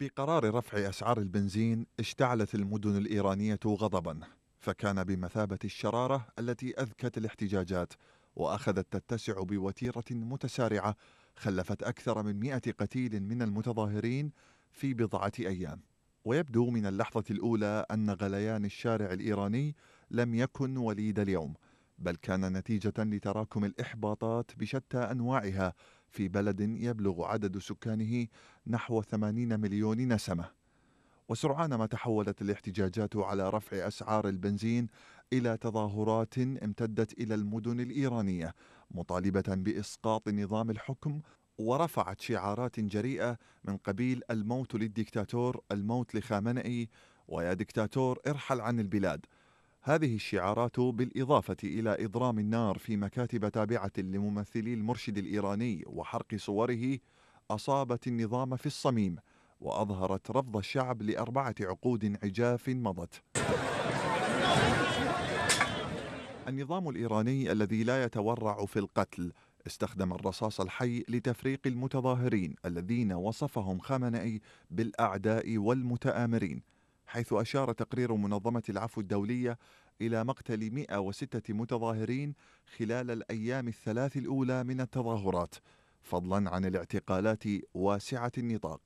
بقرار رفع أسعار البنزين اشتعلت المدن الإيرانية غضبا فكان بمثابة الشرارة التي أذكت الاحتجاجات وأخذت تتسع بوتيرة متسارعة خلفت أكثر من مئة قتيل من المتظاهرين في بضعة أيام ويبدو من اللحظة الأولى أن غليان الشارع الإيراني لم يكن وليد اليوم بل كان نتيجة لتراكم الإحباطات بشتى أنواعها في بلد يبلغ عدد سكانه نحو 80 مليون نسمة وسرعان ما تحولت الاحتجاجات على رفع أسعار البنزين إلى تظاهرات امتدت إلى المدن الإيرانية مطالبة بإسقاط نظام الحكم ورفعت شعارات جريئة من قبيل الموت للدكتاتور الموت لخامنئي ويا دكتاتور ارحل عن البلاد هذه الشعارات بالإضافة إلى إضرام النار في مكاتب تابعة لممثلي المرشد الإيراني وحرق صوره أصابت النظام في الصميم وأظهرت رفض الشعب لأربعة عقود عجاف مضت النظام الإيراني الذي لا يتورع في القتل استخدم الرصاص الحي لتفريق المتظاهرين الذين وصفهم خامنئي بالأعداء والمتآمرين حيث أشار تقرير منظمة العفو الدولية إلى مقتل 106 متظاهرين خلال الأيام الثلاث الأولى من التظاهرات فضلا عن الاعتقالات واسعة النطاق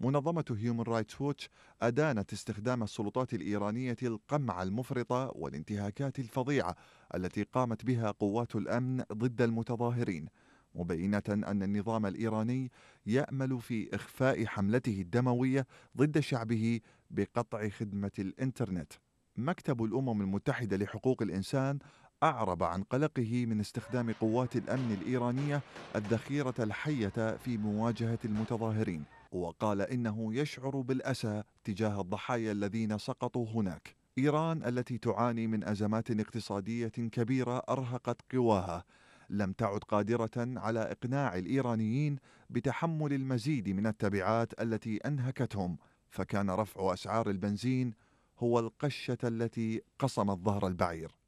منظمة هيومن رايتس ووتش أدانت استخدام السلطات الإيرانية القمع المفرطة والانتهاكات الفظيعة التي قامت بها قوات الأمن ضد المتظاهرين مبينة أن النظام الإيراني يأمل في إخفاء حملته الدموية ضد شعبه بقطع خدمة الإنترنت. مكتب الأمم المتحدة لحقوق الإنسان أعرب عن قلقه من استخدام قوات الأمن الإيرانية الذخيرة الحية في مواجهة المتظاهرين، وقال إنه يشعر بالأسى تجاه الضحايا الذين سقطوا هناك. إيران التي تعاني من أزمات اقتصادية كبيرة أرهقت قواها لم تعد قادرة على إقناع الإيرانيين بتحمل المزيد من التبعات التي أنهكتهم فكان رفع أسعار البنزين هو القشة التي قصمت ظهر البعير